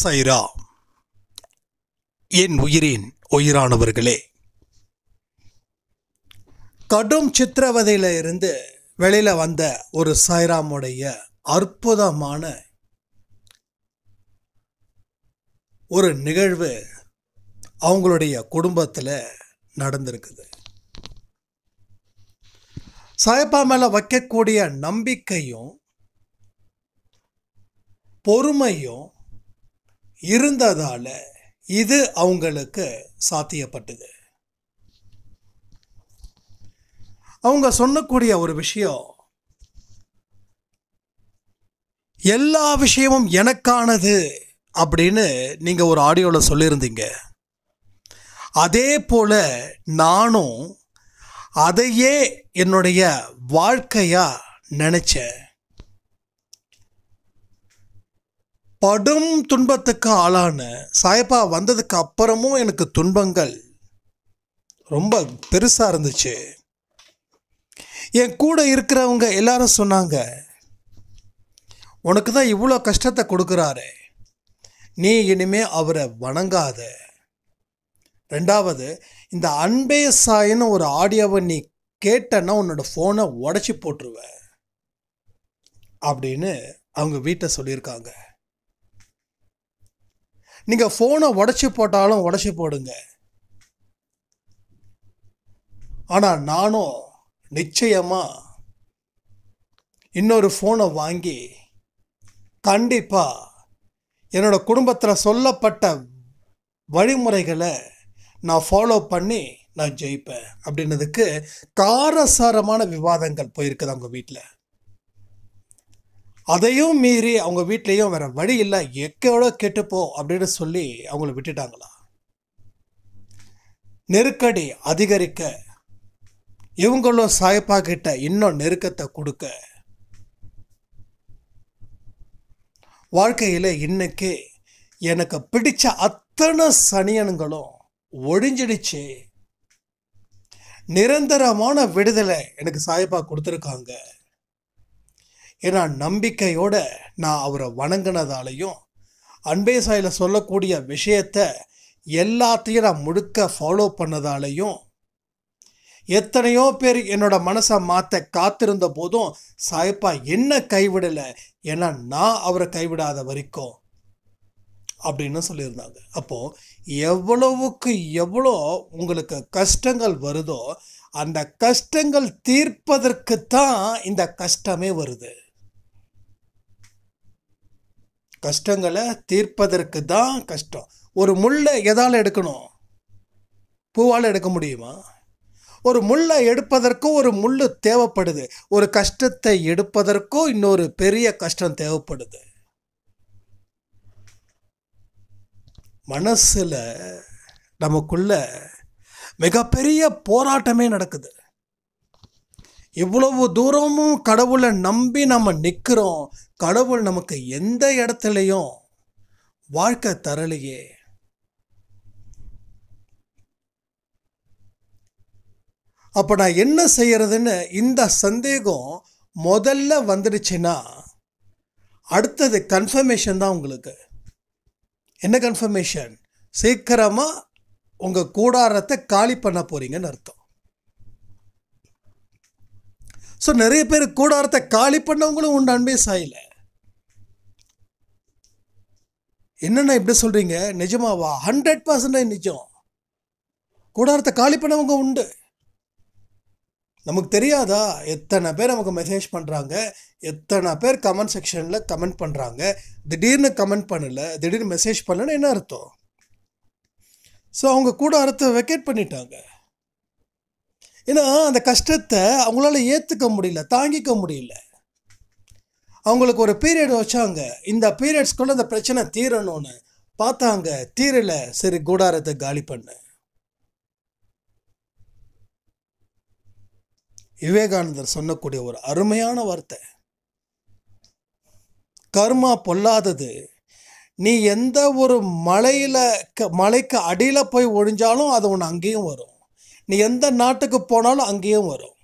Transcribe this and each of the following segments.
சைரா என் உயிரின் உயிரானவர்களே கடும் சித்திரவதையில் இருந்து வெளியில் வந்த ஒரு சைராமுடைய அற்புதமான ஒரு நிகழ்வு அவங்களுடைய குடும்பத்தில் நடந்திருக்குது சாயப்பா மேலே வைக்கக்கூடிய நம்பிக்கையும் பொறுமையும் இருந்ததால் இது அவங்களுக்கு சாத்தியப்பட்டது அவங்க சொல்லக்கூடிய ஒரு விஷயம் எல்லா விஷயமும் எனக்கானது அப்படின்னு நீங்கள் ஒரு ஆடியோவில் சொல்லியிருந்தீங்க அதே போல் நானும் அதையே என்னுடைய வாழ்க்கையாக நினச்சேன் படும் துன்பத்துக்கு ஆளான சாயப்பா வந்ததுக்கு அப்புறமும் எனக்கு துன்பங்கள் ரொம்ப பெருசாக இருந்துச்சு என் கூட இருக்கிறவங்க எல்லாரும் சொன்னாங்க உனக்கு தான் இவ்வளோ கஷ்டத்தை கொடுக்குறாரு நீ இனிமே அவரை வணங்காத ரெண்டாவது இந்த அன்பே சாயின்னு ஒரு ஆடியோவை நீ கேட்டனா உன்னோட ஃபோனை உடச்சி போட்டுருவ அப்படின்னு அவங்க வீட்டை சொல்லியிருக்காங்க நீங்கள் ஃபோனை உடச்சி போட்டாலும் உடச்சி போடுங்க ஆனால் நானும் நிச்சயமாக இன்னொரு ஃபோனை வாங்கி கண்டிப்பாக என்னோடய குடும்பத்தில் சொல்லப்பட்ட வழிமுறைகளை நான் ஃபாலோ பண்ணி நான் ஜெயிப்பேன் அப்படின்னதுக்கு காரசாரமான விவாதங்கள் போயிருக்குது அவங்க வீட்டில் அதையும் மீறி அவங்க வீட்லேயும் வேறு வழி இல்லை எக்கோட கெட்டுப்போ அப்படின்னு சொல்லி அவங்கள விட்டுட்டாங்களா நெருக்கடி அதிகரிக்க இவங்களும் சாய்ப்பா கிட்ட இன்னும் நெருக்கத்தை கொடுக்க வாழ்க்கையில் இன்னைக்கு எனக்கு பிடிச்ச அத்தனை சனியனுங்களும் ஒழிஞ்சிடுச்சு நிரந்தரமான விடுதலை எனக்கு சாய்ப்பா கொடுத்துருக்காங்க ஏன்னா நம்பிக்கையோட நான் அவரை வணங்கினதாலையும் அன்பே சாயில் சொல்லக்கூடிய விஷயத்த எல்லாத்தையும் நான் முழுக்க ஃபாலோ பண்ணதாலையும் எத்தனையோ பேர் என்னோட மனசை மாற்ற காத்திருந்த போதும் சாயப்பா என்ன கைவிடலை ஏன்னா நான் அவரை கைவிடாத வரைக்கும் அப்படின்னு சொல்லியிருந்தாங்க அப்போது எவ்வளவுக்கு எவ்வளோ உங்களுக்கு கஷ்டங்கள் வருதோ அந்த கஷ்டங்கள் தீர்ப்பதற்கு தான் இந்த கஷ்டமே வருது கஷ்டங்களை தீர்ப்பதற்கு தான் கஷ்டம் ஒரு முள்ளை எதால் எடுக்கணும் பூவால் எடுக்க முடியுமா ஒரு முள்ளை எடுப்பதற்கும் ஒரு முள் தேவைப்படுது ஒரு கஷ்டத்தை எடுப்பதற்கும் இன்னொரு பெரிய கஷ்டம் தேவைப்படுது மனசில் நமக்குள்ள மிகப்பெரிய போராட்டமே நடக்குது இவ்வளவு தூரமும் கடவுளை நம்பி நம்ம நிற்கிறோம் கடவுள் நமக்கு எந்த இடத்துலையும் வாழ்க்கை தரலையே அப்போ நான் என்ன செய்யறதுன்னு இந்த சந்தேகம் முதல்ல வந்துடுச்சுன்னா அடுத்தது கன்ஃபர்மேஷன் தான் உங்களுக்கு என்ன கன்ஃபர்மேஷன் சீக்கிரமாக உங்கள் கூடாரத்தை காலி பண்ண போகிறீங்கன்னு அர்த்தம் ஸோ நிறைய பேர் கூடாரத்தை காலி பண்ணவங்களும் உண்டு அன்பே சாயில் என்னென்ன இப்படி சொல்கிறீங்க நிஜமாவா ஹண்ட்ரட் பர்சன்டேஜ் நிஜம் கூடாரத்தை காலி பண்ணவங்க உண்டு நமக்கு தெரியாதா எத்தனை பேர் நமக்கு மெசேஜ் பண்ணுறாங்க எத்தனை பேர் கமெண்ட் செக்ஷனில் கமெண்ட் பண்ணுறாங்க திடீர்னு கமெண்ட் பண்ணலை திடீர்னு மெசேஜ் பண்ணலன்னு என்ன அர்த்தம் ஸோ அவங்க கூடாரத்தை வெக்கேட் பண்ணிட்டாங்க ஏன்னா அந்த கஷ்டத்தை அவங்களால ஏற்றுக்க முடியல தாங்கிக்க முடியல அவங்களுக்கு ஒரு பீரியட் வச்சாங்க இந்த பீரியட்ஸ்குள்ளே அந்த பிரச்சனை தீரணும்னு பார்த்தாங்க தீரலை சரி கூடாரத்தை காலி பண்ணு விவேகானந்தர் சொன்னக்கூடிய ஒரு அருமையான வார்த்தை கர்மா பொல்லாதது நீ எந்த ஒரு மலையில் மலைக்கு அடியில் போய் ஒழிஞ்சாலும் அது ஒன்று அங்கேயும் வரும் நீ எந்த நாட்டுக்கு போனாலும் அங்கேயும் வரும்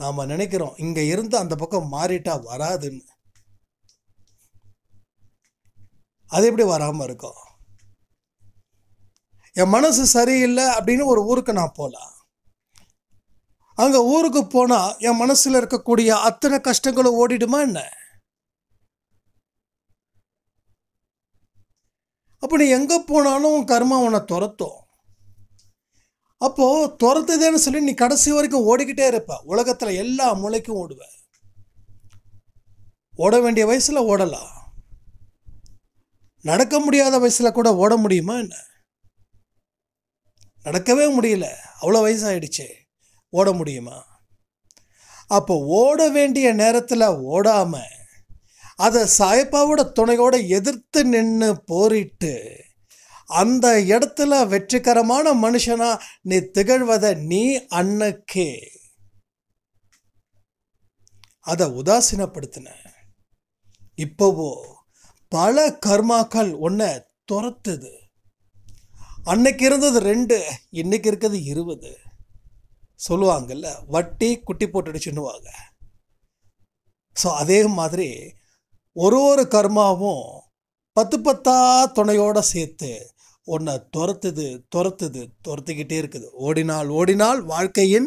நாம் நினைக்கிறோம் இங்கே இருந்து அந்த பக்கம் மாறிட்டா வராதுன்னு அது எப்படி வராமல் இருக்கும் என் மனசு சரியில்லை அப்படின்னு ஒரு ஊருக்கு நான் போகலாம் அங்கே ஊருக்கு போனால் என் மனசில் இருக்கக்கூடிய அத்தனை கஷ்டங்களும் ஓடிடுமா என்ன அப்போ நீ எங்கே போனாலும் கர்மா உன்னை துரத்தும் அப்போது துரத்துதேன்னு சொல்லி நீ கடைசி வரைக்கும் ஓடிக்கிட்டே இருப்ப உலகத்தில் எல்லா மூளைக்கும் ஓடுவ ஓட வேண்டிய வயசில் ஓடலாம் நடக்க முடியாத வயசில் கூட ஓட முடியுமா என்ன நடக்கவே முடியல அவ்வளோ வயசாகிடுச்சு ஓட முடியுமா அப்போ ஓட வேண்டிய நேரத்தில் ஓடாமல் அதை சாயப்பாவோட துணையோட எதிர்த்து நின்று போரிட்டு அந்த இடத்துல வெற்றிகரமான மனுஷனா நீ திகழ்வதை நீ அண்ணக்கே அதை உதாசீனப்படுத்தின இப்போவோ பல கர்மாக்கள் உன்னை துரத்துது அன்னைக்கு இருந்தது ரெண்டு இன்னைக்கு இருக்கிறது இருபது சொல்லுவாங்கல்ல வட்டி குட்டி போட்டுடுச்சுன்னுவாங்க ஸோ அதே மாதிரி ஒரு ஒரு கர்மாவும் பத்து பத்தா துணையோடு சேர்த்து உன்னை துரத்துது துரத்துது துரத்துக்கிட்டே இருக்குது ஓடினால் ஓடினால் வாழ்க்கையின்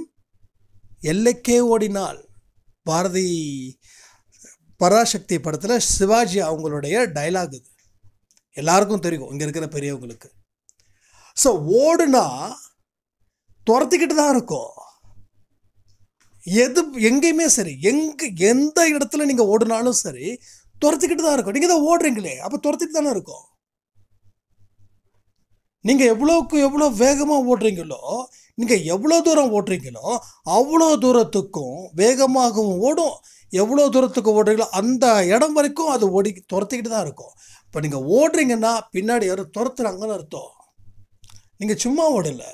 எல்லைக்கே ஓடினால் பாரதி பராசக்தி படத்தில் சிவாஜி அவங்களுடைய டைலாக் இது எல்லாருக்கும் தெரியும் இங்கே இருக்கிற பெரியவங்களுக்கு ஸோ ஓடுனா துரத்திக்கிட்டு தான் இருக்கும் எது எங்கேயுமே சரி எங்கே எந்த இடத்துல நீங்கள் ஓடினாலும் சரி துரத்திக்கிட்டு தான் இருக்கும் நீங்கள் தான் ஓடுறீங்களே அப்போ துரத்திட்டு தானே இருக்கும் நீங்கள் எவ்வளோக்கு எவ்வளோ வேகமாக ஓடுறீங்களோ நீங்கள் எவ்வளோ தூரம் ஓடுறீங்களோ அவ்வளோ தூரத்துக்கும் வேகமாகவும் ஓடும் எவ்வளோ தூரத்துக்கு ஓடுறீங்களோ அந்த இடம் வரைக்கும் அது ஓடி துரத்திக்கிட்டு தான் இருக்கும் இப்போ நீங்கள் ஓடுறீங்கன்னா பின்னாடி யாரும் துரத்துறாங்கன்னு அர்த்தம் நீங்கள் சும்மா ஓடலை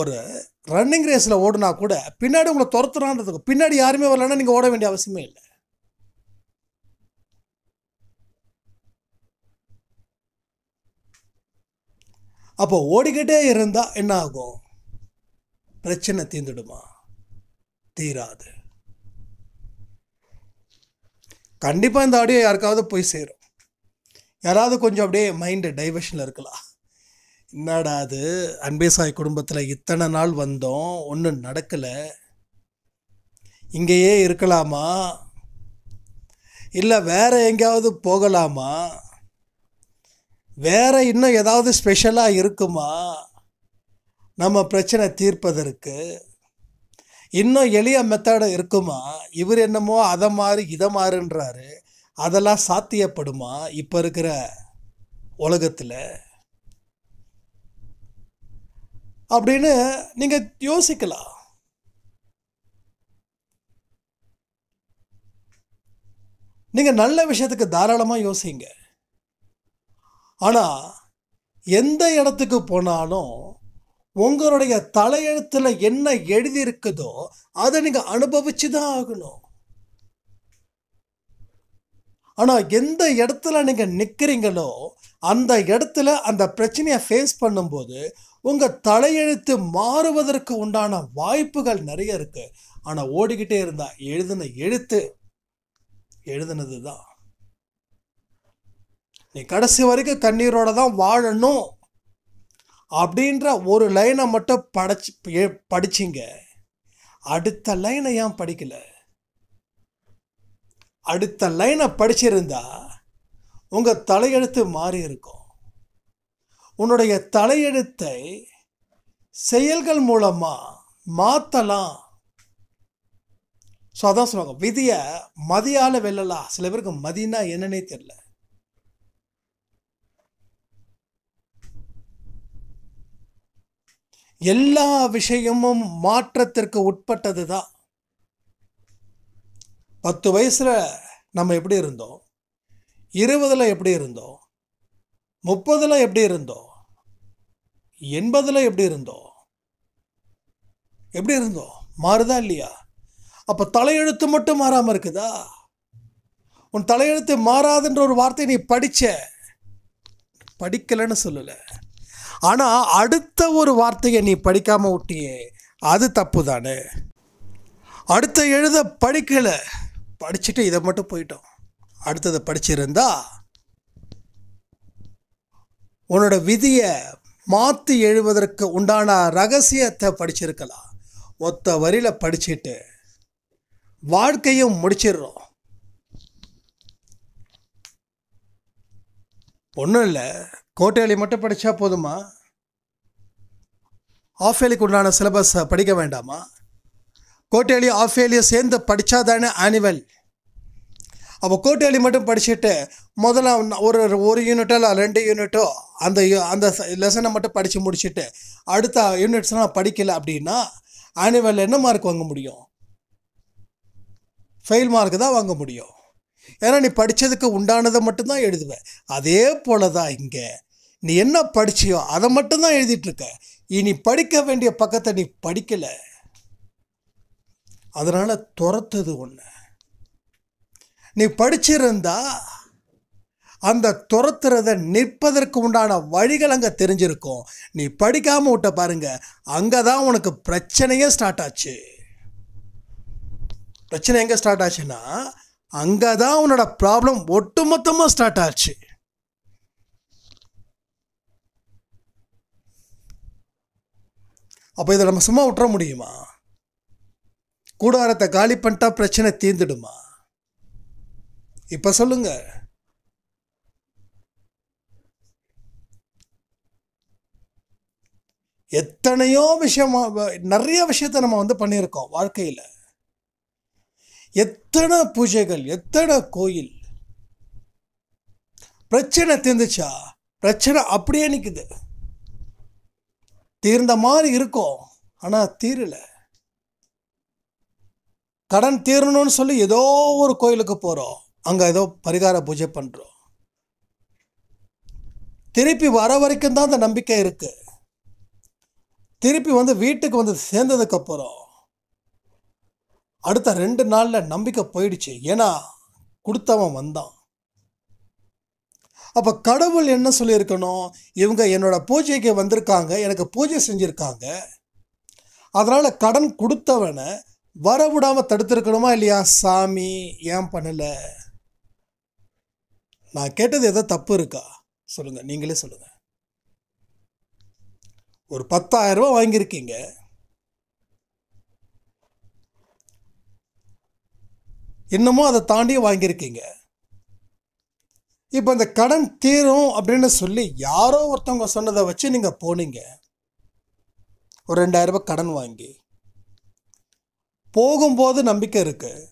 ஒரு ரன்னிங் ரேஸில் ஓடுனா கூட பின்னாடி உங்களை துரத்துறான்றதுக்கு பின்னாடி யாருமே வரலன்னா நீங்கள் ஓட வேண்டிய அவசியமே இல்லை அப்போ ஓடிக்கிட்டே இருந்தால் என்ன ஆகும் பிரச்சனை தீர்ந்துடுமா தீராது கண்டிப்பாக இந்த ஆடியோ யாருக்காவது போய் சேரும் யாராவது கொஞ்சம் அப்படியே மைண்டு டைவர்ஷனில் இருக்கலாம் என்னடா அது அன்பே சாய் குடும்பத்தில் இத்தனை நாள் வந்தோம் ஒன்றும் நடக்கலை இங்கேயே இருக்கலாமா இல்லை வேறு எங்கேயாவது போகலாமா வேறு இன்னும் ஏதாவது ஸ்பெஷலாக இருக்குமா நம்ம பிரச்சனை தீர்ப்பதற்கு இன்னும் எளிய மெத்தடு இருக்குமா இவர் என்னமோ அதை மாறு இதை மாறுன்றாரு அதெல்லாம் சாத்தியப்படுமா இப்போ இருக்கிற உலகத்தில் அப்படின்னு நீங்கள் யோசிக்கலாம் நீங்கள் நல்ல விஷயத்துக்கு தாராளமாக யோசிங்க ஆனால் எந்த இடத்துக்கு போனாலும் உங்களுடைய தலையெழுத்தில் என்ன எழுதியிருக்குதோ அதை நீங்கள் அனுபவிச்சு தான் ஆகணும் ஆனால் எந்த இடத்துல நீங்கள் நிற்கிறீங்களோ அந்த இடத்துல அந்த பிரச்சனையை ஃபேஸ் பண்ணும்போது உங்கள் தலையெழுத்து மாறுவதற்கு உண்டான வாய்ப்புகள் நிறைய இருக்குது ஆனால் ஓடிக்கிட்டே இருந்தால் எழுதின எழுத்து எழுதுனது தான் நீ கடைசி வரைக்கும் கண்ணீரோட தான் வாழணும் அப்படின்ற ஒரு லைனை மட்டும் படைச்சி படிச்சிங்க அடுத்த லைனை ஏன் படிக்கலை அடுத்த லைனை படிச்சிருந்தா உங்கள் தலையெழுத்து மாறி இருக்கும் உன்னுடைய தலையெழுத்தை செயல்கள் மூலமாக மாற்றலாம் ஸோ அதான் சொல்லுவாங்க விதியை மதியால் வெல்லலாம் சில பேருக்கு மதினா என்னன்னே தெரில எல்லா விஷயமும் மாற்றத்திற்கு உட்பட்டது தான் பத்து வயசில் நம்ம எப்படி இருந்தோம் இருபதில் எப்படி இருந்தோம் முப்பதில் எப்படி இருந்தோம் எண்பதில் எப்படி இருந்தோம் எப்படி இருந்தோம் மாறுதா இல்லையா அப்போ தலையெழுத்து மட்டும் மாறாமல் இருக்குதா உன் தலையெழுத்து மாறாதுன்ற ஒரு வார்த்தையை நீ படித்த படிக்கலைன்னு சொல்லலை ஆனால் அடுத்த ஒரு வார்த்தையை நீ படிக்காமல் விட்டியே அது தப்பு தானே அடுத்த எழுத படிக்கலை படிச்சுட்டு இதை மட்டும் போயிட்டோம் அடுத்ததை படிச்சிருந்தா உன்னோட விதியை மாற்றி எழுவதற்கு உண்டான ரகசியத்தை படிச்சிருக்கலாம் ஒத்த வரியில் படிச்சுட்டு வாழ்க்கையும் முடிச்சிடுறோம் ஒன்றும் இல்லை கோட்டையளி மட்டும் படித்தா போதுமா ஆஃபேலிக்கு உண்டான சிலபஸை படிக்க வேண்டாமா கோட்டையிலி ஆஃபேலியை சேர்ந்து படித்தா தானே ஆனிவல் அப்போ கோட்டையிலி மட்டும் படிச்சுட்டு முதல்ல ஒரு ஒரு யூனிட்டோ இல்லை ரெண்டு யூனிட்டோ அந்த அந்த லெசனை மட்டும் படித்து முடிச்சுட்டு அடுத்த யூனிட்ஸ்லாம் படிக்கலை அப்படின்னா ஆனுவல் என்ன மார்க் வாங்க முடியும் ஃபெயில் மார்க் தான் வாங்க முடியும் ஏன்னா நீ படித்ததுக்கு உண்டானதை மட்டும்தான் எழுதுவேன் அதே போல தான் இங்கே நீ என்ன படிச்சியோ அதை மட்டும்தான் எழுதிட்டுருக்க இனி படிக்க வேண்டிய பக்கத்தை நீ படிக்கலை அதனால் துரத்தது ஒன்று நீ படிச்சிருந்தா அந்த துரத்துறத நிற்பதற்கு உண்டான வழிகள் அங்கே தெரிஞ்சிருக்கும் நீ படிக்காமல் விட்ட பாருங்க அங்கே தான் உனக்கு பிரச்சனையே ஸ்டார்ட் ஆச்சு பிரச்சனை எங்கே ஸ்டார்ட் ஆச்சுன்னா அங்கே தான் உன்னோட ப்ராப்ளம் ஒட்டுமொத்தமாக ஸ்டார்ட் ஆச்சு அப்போ இதை நம்ம சும்மா விட்டுற முடியுமா கூடாரத்தை காலி பண்ணிட்டா பிரச்சனை தீர்ந்துடுமா இப்போ சொல்லுங்க எத்தனையோ விஷயமா நிறைய விஷயத்த நம்ம வந்து பண்ணியிருக்கோம் வாழ்க்கையில் எத்தனை பூஜைகள் எத்தனை கோயில் பிரச்சனை தீர்ந்துச்சா பிரச்சனை அப்படியே நிற்குது தீர்ந்த மாதிரி இருக்கும் ஆனால் தீரலை கடன் தீரணும்னு சொல்லி ஏதோ ஒரு கோயிலுக்கு போகிறோம் அங்கே ஏதோ பரிகார பூஜை பண்ணுறோம் திருப்பி வர வரைக்கும் தான் அந்த நம்பிக்கை இருக்குது திருப்பி வந்து வீட்டுக்கு வந்து சேர்ந்ததுக்கப்புறம் அடுத்த ரெண்டு நாளில் நம்பிக்கை போயிடுச்சு ஏன்னா கொடுத்தவன் வந்தான் அப்போ கடவுள் என்ன சொல்லியிருக்கணும் இவங்க என்னோடய பூஜைக்கு வந்திருக்காங்க எனக்கு பூஜை செஞ்சுருக்காங்க அதனால் கடன் கொடுத்தவனை வர தடுத்துருக்கணுமா இல்லையா சாமி ஏன் பண்ணலை நான் கேட்டது எதோ தப்பு இருக்கா சொல்லுங்கள் நீங்களே சொல்லுங்கள் ஒரு பத்தாயிரரூபா வாங்கியிருக்கீங்க இன்னமும் அதை தாண்டி வாங்கியிருக்கீங்க இப்போ இந்த கடன் தீரும் அப்படின்னு சொல்லி யாரோ ஒருத்தவங்க சொன்னதை வச்சு நீங்கள் போனீங்க ஒரு ரெண்டாயிரரூபா கடன் வாங்கி போகும்போது நம்பிக்கை இருக்குது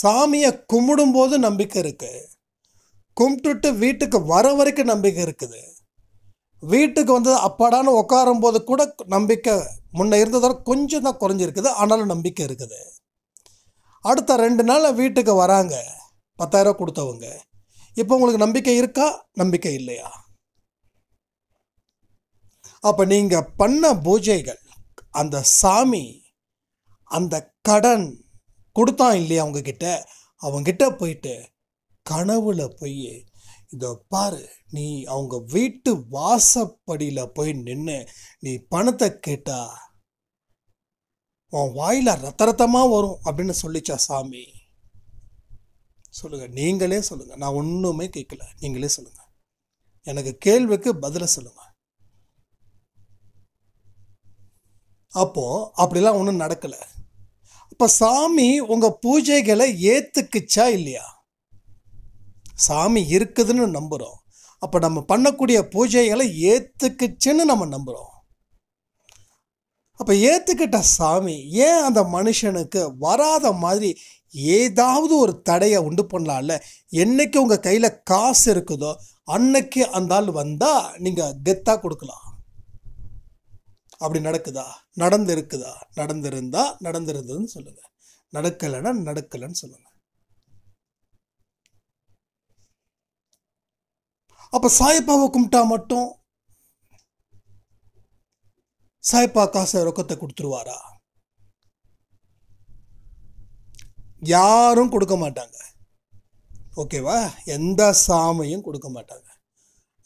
சாமியை கும்பிடும்போது நம்பிக்கை இருக்குது கும்பிட்டுட்டு வீட்டுக்கு வர வரைக்கும் நம்பிக்கை இருக்குது வீட்டுக்கு வந்து அப்பாடான்னு போது கூட நம்பிக்கை முன்னே இருந்ததோட கொஞ்சம் தான் குறைஞ்சிருக்குது ஆனாலும் நம்பிக்கை இருக்குது அடுத்த ரெண்டு நாள் வீட்டுக்கு வராங்க பத்தாயிரம் கொடுத்தவங்க இப்போ உங்களுக்கு நம்பிக்கை இருக்கா நம்பிக்கை இல்லையா அப்போ நீங்கள் பண்ண பூஜைகள் அந்த சாமி அந்த கடன் கொடுத்தான் இல்லையா அவங்கக்கிட்ட அவங்கக்கிட்ட போயிட்டு கனவுல போய் இதோ பாரு நீ அவங்க வீட்டு வாசப்படியில் போய் நின்று நீ பணத்தை கேட்டா உன் வாயில் ரத்த ரத்தமாக வரும் அப்படின்னு சொல்லிச்சா சாமி சொல்லுங்கள் நீங்களே சொல்லுங்கள் நான் ஒன்றுமே கேட்கல நீங்களே சொல்லுங்கள் எனக்கு கேள்விக்கு பதிலை சொல்லுங்கள் அப்போது அப்படிலாம் ஒன்றும் நடக்கலை அப்போ சாமி உங்கள் பூஜைகளை ஏற்றுக்குச்சா இல்லையா சாமி இருக்குதுன்னு நம்புகிறோம் அப்போ நம்ம பண்ணக்கூடிய பூஜைகளை ஏற்றுக்குச்சுன்னு நம்ம நம்புகிறோம் அப்போ ஏற்றுக்கிட்ட சாமி ஏன் அந்த மனுஷனுக்கு வராத மாதிரி ஏதாவது ஒரு தடையை உண்டு பண்ணலாம்ல என்றைக்கு உங்கள் கையில் காசு இருக்குதோ அன்னைக்கு அந்த ஆள் வந்தால் நீங்கள் கெத்தாக கொடுக்கலாம் அப்படி நடக்குதா நடந்து இருக்குதா நடந்திருந்தா நடந்திருந்ததுன்னு சொல்லுங்கள் நடக்கலைன்னா நடக்கலைன்னு சொல்லுங்கள் அப்போ சாய்பாவை கும்பிட்டா மட்டும் சாய்பா காசை ரொக்கத்தை கொடுத்துருவாரா யாரும் கொடுக்க மாட்டாங்க ஓகேவா எந்த சாமியும் கொடுக்க மாட்டாங்க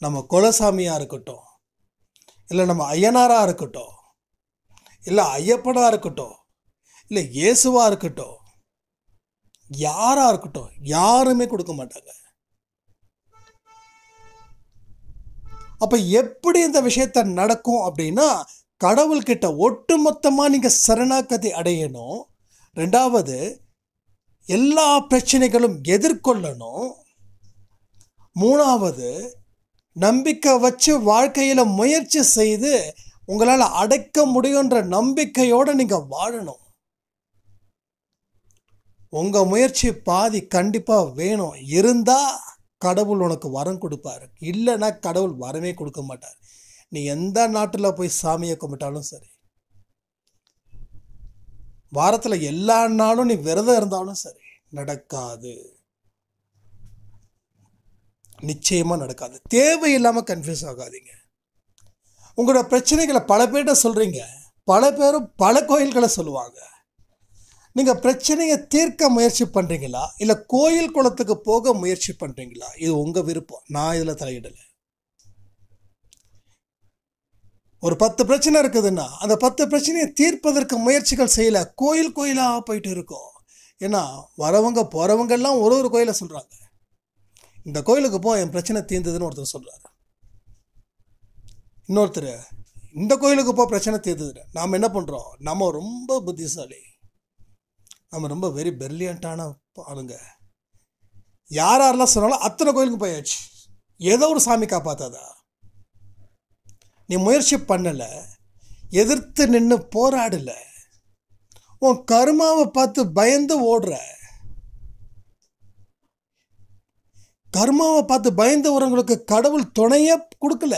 நம்ம குலசாமியாக இருக்கட்டும் இல்லை நம்ம ஐயனாராக இருக்கட்டும் இல்லை ஐயப்பனாக இருக்கட்டும் இல்லை இயேசுவாக இருக்கட்டும் யாராக இருக்கட்டும் யாருமே கொடுக்க மாட்டாங்க அப்போ எப்படி இந்த விஷயத்த நடக்கும் அப்படின்னா கடவுள்கிட்ட ஒட்டுமொத்தமாக நீங்கள் சரணாகதி அடையணும் ரெண்டாவது எல்லா பிரச்சனைகளும் எதிர்கொள்ளணும் மூணாவது நம்பிக்கை வச்சு வாழ்க்கையில் முயற்சி செய்து உங்களால் அடைக்க முடியுன்ற நம்பிக்கையோடு நீங்கள் வாழணும் உங்கள் முயற்சி பாதி கண்டிப்பாக வேணும் இருந்தால் கடவுள் உனக்கு வரம் கொடுப்பாரு இல்லைன்னா கடவுள் வரமே கொடுக்க மாட்டார் நீ எந்த நாட்டில் போய் சாமியை கும்பிட்டாலும் சரி வாரத்தில் எல்லா நாளும் நீ விரதம் இருந்தாலும் சரி நடக்காது நிச்சயமாக நடக்காது தேவையில்லாமல் கன்ஃபியூஸ் ஆகாதீங்க உங்களோட பிரச்சனைகளை பல பேர்கிட்ட சொல்கிறீங்க பல பேரும் பல கோயில்களை சொல்லுவாங்க நீங்கள் பிரச்சனையை தீர்க்க முயற்சி பண்ணுறீங்களா இல்லை கோயில் குளத்துக்கு போக முயற்சி பண்ணுறீங்களா இது உங்கள் விருப்பம் நான் இதில் தலையிடலை ஒரு பத்து பிரச்சனை இருக்குதுன்னா அந்த பத்து பிரச்சனையை தீர்ப்பதற்கு முயற்சிகள் செய்யலை கோயில் கோயிலாக போயிட்டு இருக்கோம் ஏன்னா வரவங்க போகிறவங்கெல்லாம் ஒரு ஒரு கோயிலை சொல்கிறாங்க இந்த கோயிலுக்கு போ என் பிரச்சனை தீர்ந்ததுன்னு ஒருத்தர் சொல்கிறாரு இன்னொருத்தர் இந்த கோயிலுக்கு போ பிரச்சனை தீர்ந்தது நாம் என்ன பண்ணுறோம் நம்ம ரொம்ப புத்திசாலி நம்ம ரொம்ப வெரி பெர்லியண்டான ஆளுங்க யார் யாரெல்லாம் சொன்னாலும் அத்தனை கோயிலுக்கு போயாச்சு ஏதோ ஒரு சாமி காப்பாத்தாதா நீ முயற்சி பண்ணலை எதிர்த்து நின்று போராடலை உன் கருமாவை பார்த்து பயந்து ஓடுற கர்மாவை பார்த்து வரவங்களுக்கு கடவுள் துணையே கொடுக்கல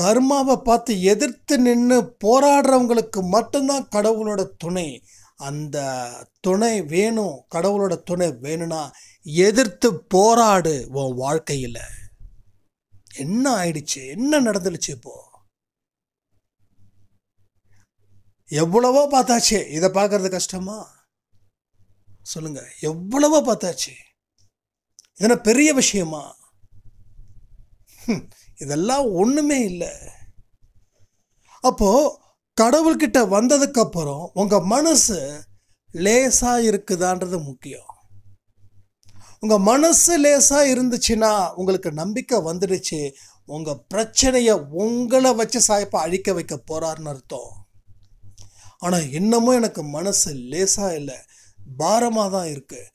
கர்மாவை பார்த்து எதிர்த்து நின்று போராடுறவங்களுக்கு மட்டும்தான் கடவுளோட துணை அந்த துணை வேணும் கடவுளோட துணை வேணும்னா எதிர்த்து போராடு உன் வாழ்க்கையில் என்ன ஆயிடுச்சு என்ன நடந்துருச்சு இப்போ எவ்வளவோ பார்த்தாச்சு இதை பார்க்கறது கஷ்டமா சொல்லுங்க எவ்வளவோ பார்த்தாச்சு இதென்ன பெரிய விஷயமா இதெல்லாம் ஒன்றுமே இல்லை அப்போ கடவுள்கிட்ட வந்ததுக்கப்புறம் உங்கள் மனசு லேசாக இருக்குதான்றது முக்கியம் உங்கள் மனசு லேசாக இருந்துச்சுன்னா உங்களுக்கு நம்பிக்கை வந்துடுச்சு உங்கள் பிரச்சனையை உங்களை வச்சு சாய்ப்பாக அழிக்க வைக்க போகிறாருன்னு அர்த்தம் ஆனால் இன்னமும் எனக்கு மனசு லேசாக இல்லை பாரமாக தான் இருக்குது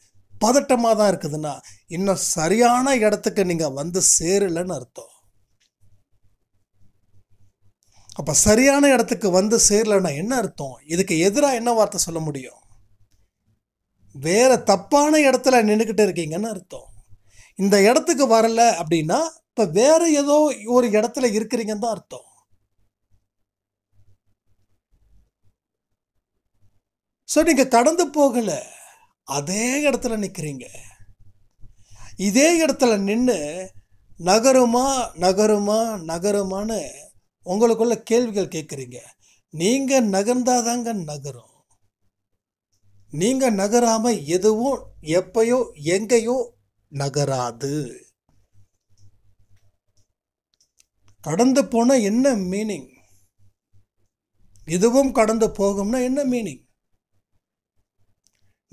பதட்டமாக தான் இருக்குதுன்னா இன்னும் சரியான இடத்துக்கு நீங்கள் வந்து சேரலைன்னு அர்த்தம் அப்போ சரியான இடத்துக்கு வந்து சேரலைன்னா என்ன அர்த்தம் இதுக்கு எதிராக என்ன வார்த்தை சொல்ல முடியும் வேறு தப்பான இடத்துல நின்றுக்கிட்டு இருக்கீங்கன்னு அர்த்தம் இந்த இடத்துக்கு வரல அப்படின்னா இப்போ வேறு ஏதோ ஒரு இடத்துல இருக்கிறீங்கன்னு தான் அர்த்தம் ஸோ நீங்கள் கடந்து போகலை அதே இடத்துல நிற்கிறீங்க இதே இடத்துல நின்று நகருமா நகருமா நகருமான்னு உங்களுக்குள்ள கேள்விகள் கேட்குறீங்க நீங்கள் நகர்ந்தாதாங்க நகரும் நீங்கள் நகராமல் எதுவும் எப்பயோ எங்கேயோ நகராது கடந்து போனால் என்ன மீனிங் இதுவும் கடந்து போகும்னா என்ன மீனிங்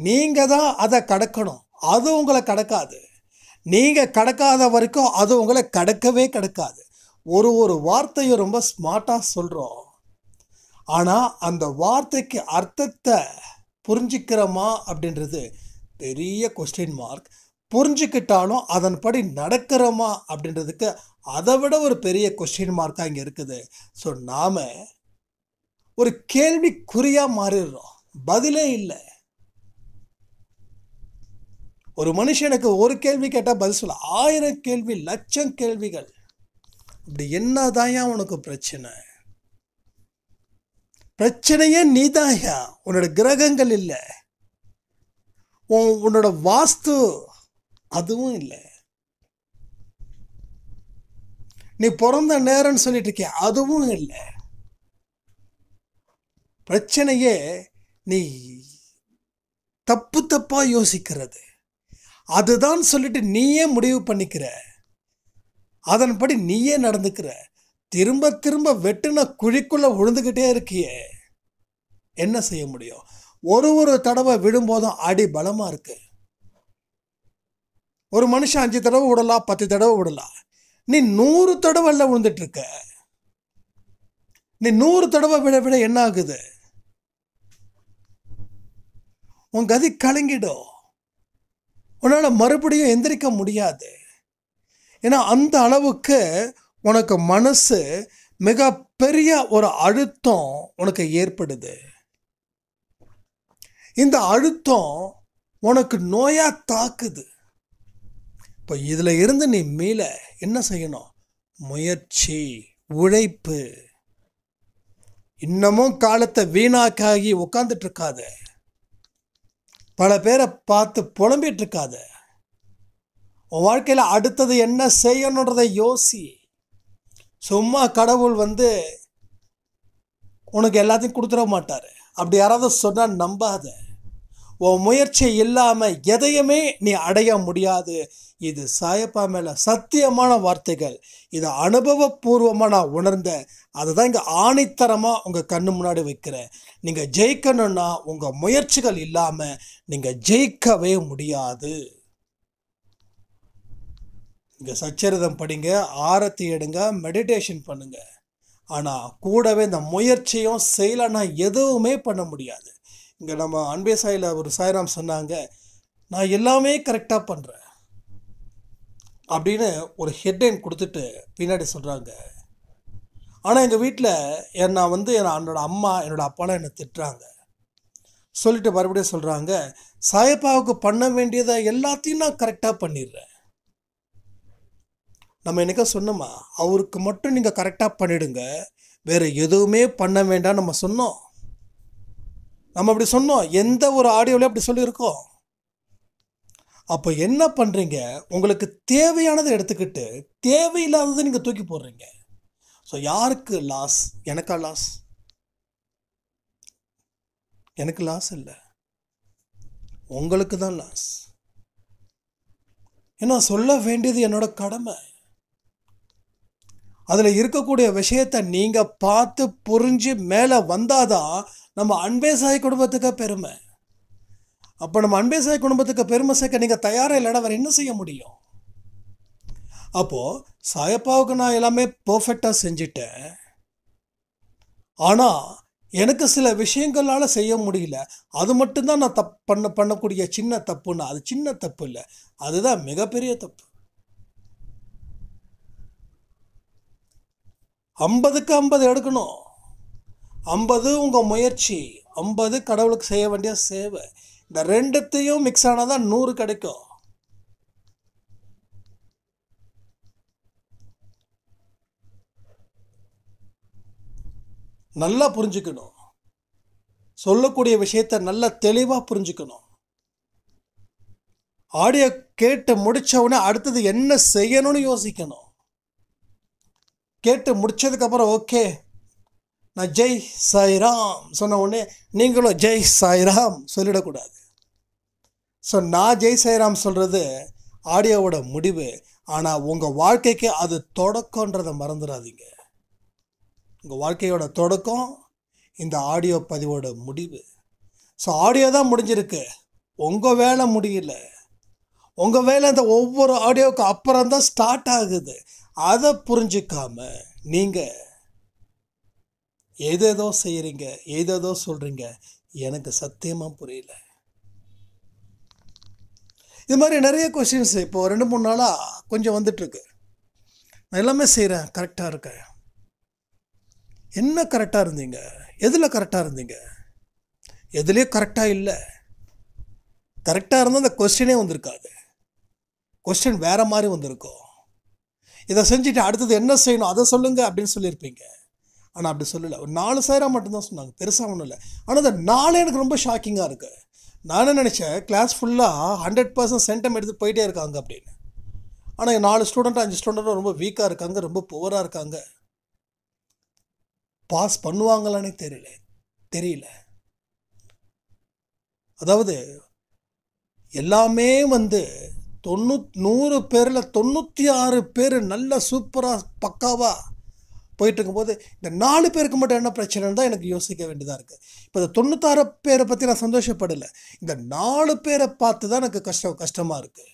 நீங்கள் தான் அதை கடக்கணும் அது உங்களை கடக்காது நீங்கள் கடக்காத வரைக்கும் அது உங்களை கடக்கவே கிடக்காது ஒரு ஒரு வார்த்தையும் ரொம்ப ஸ்மார்ட்டாக சொல்கிறோம் ஆனால் அந்த வார்த்தைக்கு அர்த்தத்தை புரிஞ்சிக்கிறோமா அப்படின்றது பெரிய கொஸ்டின் மார்க் புரிஞ்சுக்கிட்டாலும் அதன்படி நடக்கிறோமா அப்படின்றதுக்கு அதை விட ஒரு பெரிய கொஸ்டின் மார்க்காக இங்கே இருக்குது ஸோ நாம் ஒரு கேள்விக்குறியாக மாறிடுறோம் பதிலே இல்லை ஒரு மனுஷனுக்கு ஒரு கேள்வி கேட்டால் பதில் சொல்ல ஆயிரம் கேள்வி லட்சம் கேள்விகள் அப்படி என்னதான் உனக்கு பிரச்சனை பிரச்சனையே நீதாயா உன்னோட கிரகங்கள் இல்லை உன்னோட வாஸ்து அதுவும் இல்லை நீ பிறந்த நேரம்னு சொல்லிட்டு இருக்கிய அதுவும் இல்லை பிரச்சனையே நீ தப்பு தப்பாக யோசிக்கிறது அதுதான் சொல்லிட்டு நீயே முடிவு பண்ணிக்கிற அதன்படி நீயே நடந்துக்கிற திரும்ப திரும்ப வெட்டுன குழிக்குள்ளே விழுந்துக்கிட்டே இருக்கியே என்ன செய்ய முடியும் ஒரு ஒரு தடவை விடும்போதும் அடி பலமாக இருக்குது ஒரு மனுஷன் அஞ்சு தடவை விடலாம் பத்து தடவை விடலாம் நீ நூறு தடவை இல்லை இருக்க நீ நூறு தடவை விட விட என்ன ஆகுது உன் கதி கலங்கிடும் உன்னால் மறுபடியும் எந்திரிக்க முடியாது ஏன்னா அந்த அளவுக்கு உனக்கு மனசு மிக பெரிய ஒரு அழுத்தம் உனக்கு ஏற்படுது இந்த அழுத்தம் உனக்கு நோயாக தாக்குது இப்போ இதில் இருந்து நீ மேல என்ன செய்யணும் முயற்சி உழைப்பு இன்னமும் காலத்தை வீணாக்காகி உட்காந்துட்டு இருக்காத பல பேரை பார்த்து புலம்பிட்டு இருக்காத உன் வாழ்க்கையில் அடுத்தது என்ன செய்யணுன்றதை யோசி சும்மா கடவுள் வந்து உனக்கு எல்லாத்தையும் கொடுத்துட மாட்டார் அப்படி யாராவது சொன்னால் நம்பாத உன் முயற்சி இல்லாமல் எதையுமே நீ அடைய முடியாது இது சாயப்பா மேலே சத்தியமான வார்த்தைகள் இது அனுபவபூர்வமாக நான் உணர்ந்தேன் அதை தான் இங்கே ஆணித்தரமாக உங்கள் கண்ணு முன்னாடி வைக்கிறேன் நீங்கள் ஜெயிக்கணும்னா உங்கள் முயற்சிகள் இல்லாமல் நீங்கள் ஜெயிக்கவே முடியாது இங்கே சச்சரிதம் படிங்க ஆரத்தி எடுங்க மெடிடேஷன் பண்ணுங்கள் ஆனால் கூடவே இந்த முயற்சியும் செய்யலைன்னா எதுவுமே பண்ண முடியாது இங்கே நம்ம அன்பே சாயில் ஒரு சாய்ராம் சொன்னாங்க நான் எல்லாமே கரெக்டாக பண்ணுறேன் அப்படின்னு ஒரு ஹெட்லைன் கொடுத்துட்டு பின்னாடி சொல்கிறாங்க ஆனால் எங்கள் வீட்டில் என்னை வந்து என்னோடய அம்மா என்னோடய அப்பாலாம் என்னை திட்டுறாங்க சொல்லிட்டு மறுபடியும் சொல்கிறாங்க சாயப்பாவுக்கு பண்ண வேண்டியதை எல்லாத்தையும் நான் கரெக்டாக பண்ணிடுறேன் நம்ம என்னைக்கா சொன்னோமா அவருக்கு மட்டும் நீங்கள் கரெக்டாக பண்ணிடுங்க வேறு எதுவுமே பண்ண வேண்டாம் நம்ம சொன்னோம் நம்ம அப்படி சொன்னோம் எந்த ஒரு ஆடியோவிலையும் அப்படி சொல்லியிருக்கோம் அப்போ என்ன பண்ணுறீங்க உங்களுக்கு தேவையானதை எடுத்துக்கிட்டு தேவையில்லாததை நீங்கள் தூக்கி போடுறீங்க ஸோ யாருக்கு லாஸ் எனக்கா லாஸ் எனக்கு லாஸ் இல்லை உங்களுக்கு தான் லாஸ் ஏன்னா சொல்ல வேண்டியது என்னோட கடமை அதில் இருக்கக்கூடிய விஷயத்தை நீங்கள் பார்த்து புரிஞ்சு மேலே வந்தால் தான் நம்ம அன்பே சாய் குடும்பத்துக்கு பெருமை அப்போ நம்ம அன்பே சாய் குடும்பத்துக்கு பெருமை சேர்க்க நீங்கள் தயாராக இல்லைனா வேறு என்ன செய்ய முடியும் அப்போது சாயப்பாவுக்கு நான் எல்லாமே பர்ஃபெக்டாக செஞ்சுட்டேன் ஆனால் எனக்கு சில விஷயங்களால் செய்ய முடியல அது மட்டும்தான் நான் தப் பண்ண பண்ணக்கூடிய சின்ன தப்புன்னு அது சின்ன தப்பு இல்லை அதுதான் மிகப்பெரிய தப்பு ஐம்பதுக்கு ஐம்பது எடுக்கணும் ஐம்பது உங்கள் முயற்சி ஐம்பது கடவுளுக்கு செய்ய வேண்டிய சேவை இந்த ரெண்டுத்தையும் மிக்ஸ் ஆனால் தான் நூறு கிடைக்கும் நல்லா புரிஞ்சுக்கணும் சொல்லக்கூடிய விஷயத்த நல்லா தெளிவாக புரிஞ்சுக்கணும் ஆடியோ கேட்டு முடித்த உடனே அடுத்தது என்ன செய்யணும்னு யோசிக்கணும் கேட்டு முடித்ததுக்கப்புறம் ஓகே நான் ஜெய் சாய்ராம் சொன்ன உடனே நீங்களும் ஜெய் சாய்ராம் சொல்லிடக்கூடாது ஸோ நான் ஜெய் சாய்ராம் சொல்கிறது ஆடியோவோட முடிவு ஆனால் உங்கள் வாழ்க்கைக்கு அது தொடக்கன்றதை மறந்துடாதீங்க உங்கள் வாழ்க்கையோட தொடக்கம் இந்த ஆடியோ பதிவோட முடிவு ஸோ ஆடியோ தான் முடிஞ்சிருக்கு உங்கள் வேலை முடியல உங்கள் வேலை இந்த ஒவ்வொரு ஆடியோவுக்கு அப்புறம் தான் ஸ்டார்ட் ஆகுது அதை புரிஞ்சிக்காம நீங்கள் ஏதேதோ செய்கிறீங்க ஏதேதோ சொல்கிறீங்க எனக்கு சத்தியமாக புரியல இது மாதிரி நிறைய கொஷின்ஸ் இப்போ ரெண்டு மூணு நாளாக கொஞ்சம் வந்துட்டுருக்கு நான் எல்லாமே செய்கிறேன் கரெக்டாக இருக்கேன் என்ன கரெக்டாக இருந்தீங்க எதில் கரெக்டாக இருந்தீங்க எதுலேயும் கரெக்டாக இல்லை கரெக்டாக இருந்தால் அந்த கொஸ்டினே வந்திருக்காது கொஸ்டின் வேறு மாதிரி வந்திருக்கோம் இதை செஞ்சுட்டு அடுத்தது என்ன செய்யணும் அதை சொல்லுங்கள் அப்படின்னு சொல்லியிருப்பீங்க ஆனால் அப்படி சொல்லலை ஒரு நாலு சாயராக மட்டும்தான் சொன்னாங்க பெருசாக ஒன்றும் இல்லை ஆனால் அந்த நாளே எனக்கு ரொம்ப ஷாக்கிங்காக இருக்குது நான் நினச்சேன் கிளாஸ் ஃபுல்லாக ஹண்ட்ரட் பர்சன்ட் சென்டம் எடுத்து போயிட்டே இருக்காங்க அப்படின்னு ஆனால் நாலு ஸ்டூடெண்ட் அஞ்சு ஸ்டூடெண்ட்டும் ரொம்ப வீக்காக இருக்காங்க ரொம்ப புவராக இருக்காங்க பாஸ் பண்ணுவாங்களானே தெரியல தெரியல அதாவது எல்லாமே வந்து தொண்ணூ நூறு பேரில் தொண்ணூற்றி ஆறு பேர் நல்ல சூப்பராக பக்காவாக போயிட்டு இருக்கும்போது இந்த நாலு பேருக்கு மட்டும் என்ன பிரச்சனைன்னு தான் எனக்கு யோசிக்க வேண்டியதாக இருக்குது இப்போ இந்த தொண்ணூத்தாறு பேரை பற்றி நான் சந்தோஷப்படலை இந்த நாலு பேரை பார்த்து தான் எனக்கு கஷ்டம் கஷ்டமாக இருக்குது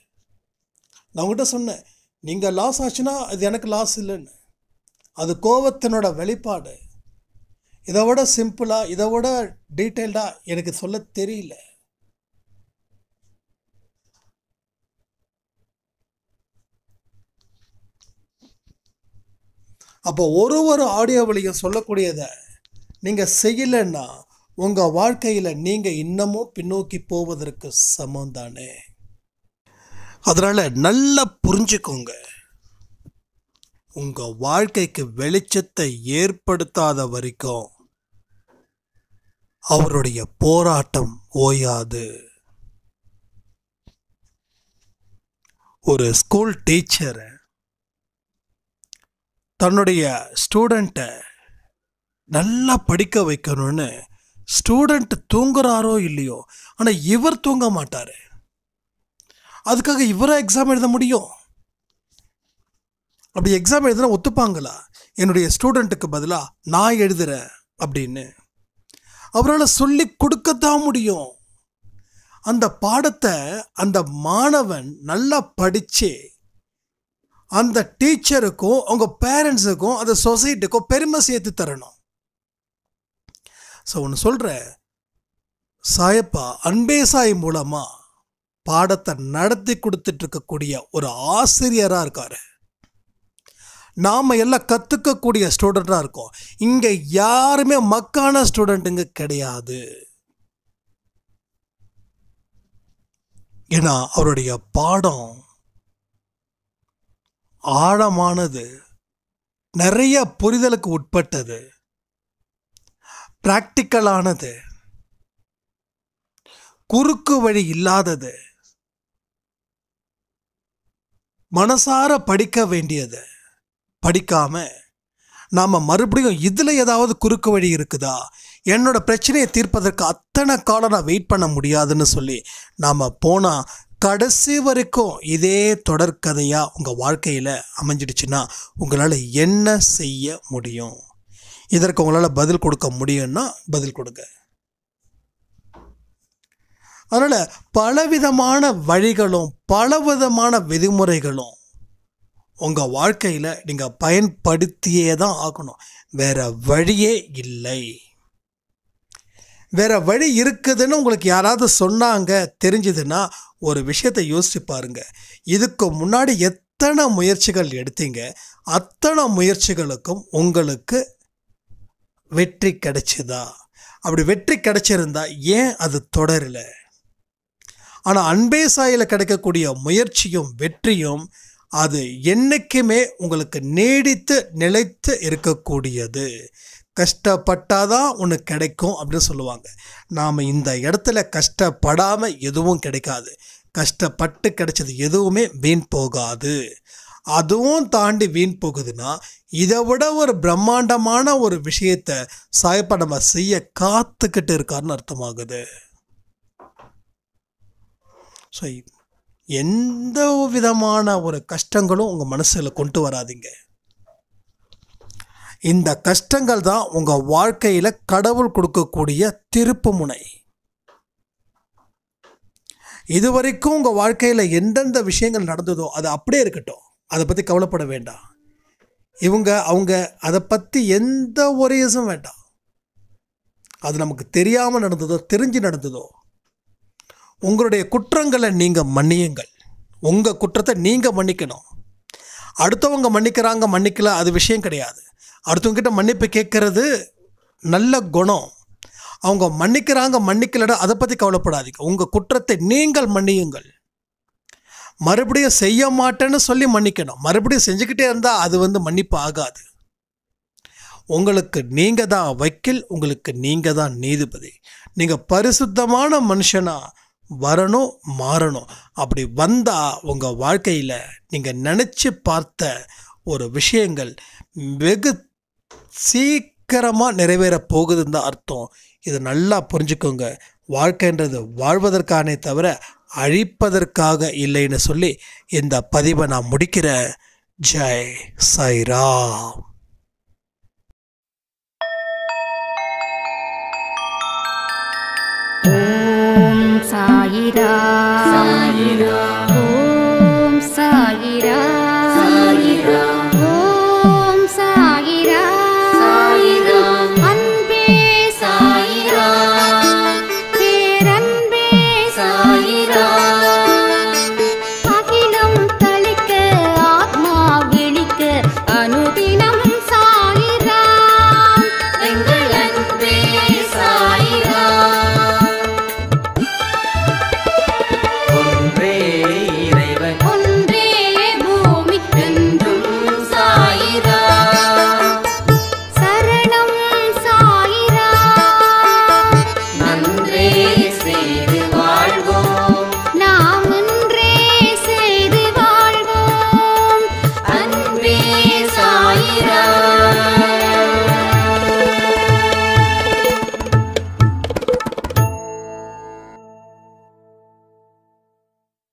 நான் உங்கள்கிட்ட சொன்னேன் நீங்கள் லாஸ் ஆச்சுன்னா அது எனக்கு லாஸ் இல்லைன்னு அது கோபத்தினோட வெளிப்பாடு இதை விட சிம்பிளாக இதை விட டீட்டெயில்டாக எனக்கு சொல்ல தெரியல அப்போ ஒரு ஒரு ஆடியோ வழியும் சொல்லக்கூடியதை நீங்கள் செய்யலைன்னா உங்கள் வாழ்க்கையில் நீங்கள் இன்னமும் பின்னோக்கி போவதற்கு சமம் தானே அதனால் நல்லா புரிஞ்சுக்கோங்க உங்கள் வாழ்க்கைக்கு வெளிச்சத்தை ஏற்படுத்தாத வரைக்கும் அவருடைய போராட்டம் ஓயாது ஒரு ஸ்கூல் டீச்சரை தன்னுடைய ஸ்டூடெண்ட்டை நல்லா படிக்க வைக்கணும்னு ஸ்டூடெண்ட் தூங்குறாரோ இல்லையோ ஆனால் இவர் தூங்க மாட்டார் அதுக்காக இவராக எக்ஸாம் எழுத முடியும் அப்படி எக்ஸாம் எழுதுனா ஒத்துப்பாங்களா என்னுடைய ஸ்டூடெண்ட்டுக்கு பதிலாக நான் எழுதுகிறேன் அப்படின்னு அவரால் சொல்லி கொடுக்கத்தான் முடியும் அந்த பாடத்தை அந்த மாணவன் நல்லா படித்து அந்த டீச்சருக்கும் அவங்க பேரண்ட்ஸுக்கும் அந்த சொசைட்டிக்கும் பெருமை சேர்த்து தரணும் ஸோ ஒன்று சொல்கிறேன் சாயப்பா அன்பே சாய் மூலமாக பாடத்தை நடத்தி கொடுத்துட்ருக்கக்கூடிய ஒரு ஆசிரியராக இருக்கார் நாம் எல்லாம் கற்றுக்கக்கூடிய ஸ்டூடெண்ட்டாக இருக்கோம் இங்கே யாருமே மக்கான ஸ்டூடெண்ட்டுங்க கிடையாது ஏன்னா அவருடைய பாடம் ஆழமானது நிறைய புரிதலுக்கு உட்பட்டது ப்ராக்டிக்கலானது குறுக்கு வழி இல்லாதது மனசார படிக்க வேண்டியது படிக்காம நாம் மறுபடியும் இதில் ஏதாவது குறுக்கு வழி இருக்குதா என்னோட பிரச்சனையை தீர்ப்பதற்கு அத்தனை காலம் நான் வெயிட் பண்ண முடியாதுன்னு சொல்லி நாம் போனால் கடைசி வரைக்கும் இதே தொடர்கதையாக உங்கள் வாழ்க்கையில் அமைஞ்சிடுச்சுன்னா உங்களால் என்ன செய்ய முடியும் இதற்கு உங்களால் பதில் கொடுக்க முடியும்னா பதில் கொடுங்க அதனால் பலவிதமான வழிகளும் பலவிதமான விதிமுறைகளும் உங்கள் வாழ்க்கையில் நீங்கள் பயன்படுத்தியே தான் ஆகணும் வேறு வழியே இல்லை வேறு வழி இருக்குதுன்னு உங்களுக்கு யாராவது சொன்னாங்க தெரிஞ்சதுன்னா ஒரு விஷயத்தை யோசித்து பாருங்க இதுக்கு முன்னாடி எத்தனை முயற்சிகள் எடுத்தீங்க அத்தனை முயற்சிகளுக்கும் உங்களுக்கு வெற்றி கிடைச்சதா அப்படி வெற்றி கிடைச்சிருந்தா ஏன் அது தொடரல ஆனால் அன்பே சாயில் கிடைக்கக்கூடிய முயற்சியும் வெற்றியும் அது என்றைக்குமே உங்களுக்கு நீடித்து நிலைத்து இருக்கக்கூடியது கஷ்டப்பட்டாதான் உனக்கு கிடைக்கும் அப்படின்னு சொல்லுவாங்க நாம் இந்த இடத்துல கஷ்டப்படாமல் எதுவும் கிடைக்காது கஷ்டப்பட்டு கிடைச்சது எதுவுமே வீண் போகாது அதுவும் தாண்டி வீண் போகுதுன்னா இதை விட ஒரு பிரம்மாண்டமான ஒரு விஷயத்தை சாயப்பா நம்ம செய்ய காத்துக்கிட்டு இருக்காருன்னு அர்த்தமாகுது ஸோ எந்த விதமான ஒரு கஷ்டங்களும் உங்கள் மனசில் கொண்டு வராதிங்க இந்த கஷ்டங்கள் தான் உங்கள் வாழ்க்கையில் கடவுள் கொடுக்கக்கூடிய திருப்பு முனை இதுவரைக்கும் உங்கள் வாழ்க்கையில் எந்தெந்த விஷயங்கள் நடந்ததோ அது அப்படியே இருக்கட்டும் அதை பற்றி கவலைப்பட வேண்டாம் இவங்க அவங்க அதை பற்றி எந்த ஒரேஸும் வேண்டாம் அது நமக்கு தெரியாமல் நடந்ததோ தெரிஞ்சு நடந்ததோ உங்களுடைய குற்றங்களை நீங்கள் மன்னியுங்கள் உங்கள் குற்றத்தை நீங்கள் மன்னிக்கணும் அடுத்தவங்க மன்னிக்கிறாங்க மன்னிக்கல அது விஷயம் கிடையாது அடுத்தவங்கிட்ட மன்னிப்பு கேட்குறது நல்ல குணம் அவங்க மன்னிக்கிறாங்க மன்னிக்கலடா அதை பற்றி கவலைப்படாதீங்க உங்கள் குற்றத்தை நீங்கள் மன்னியுங்கள் மறுபடியும் செய்ய மாட்டேன்னு சொல்லி மன்னிக்கணும் மறுபடியும் செஞ்சுக்கிட்டே இருந்தால் அது வந்து மன்னிப்பு ஆகாது உங்களுக்கு நீங்கள் தான் வக்கீல் உங்களுக்கு நீங்கள் தான் நீதிபதி நீங்கள் பரிசுத்தமான மனுஷனாக வரணும் மாறணும் அப்படி வந்தால் உங்கள் வாழ்க்கையில் நீங்கள் நினச்சி பார்த்த ஒரு விஷயங்கள் வெகு சீக்கிரமாக நிறைவேற போகுதுன்னு தான் அர்த்தம் இதை நல்லா புரிஞ்சுக்கோங்க வாழ்க்கைன்றது வாழ்வதற்கானே தவிர அழிப்பதற்காக இல்லைன்னு சொல்லி இந்த பதிவை நான் முடிக்கிறேன் ஜெய் சைரா சாயிரா சாயிரா ஓம் சாயிரா சாயிரா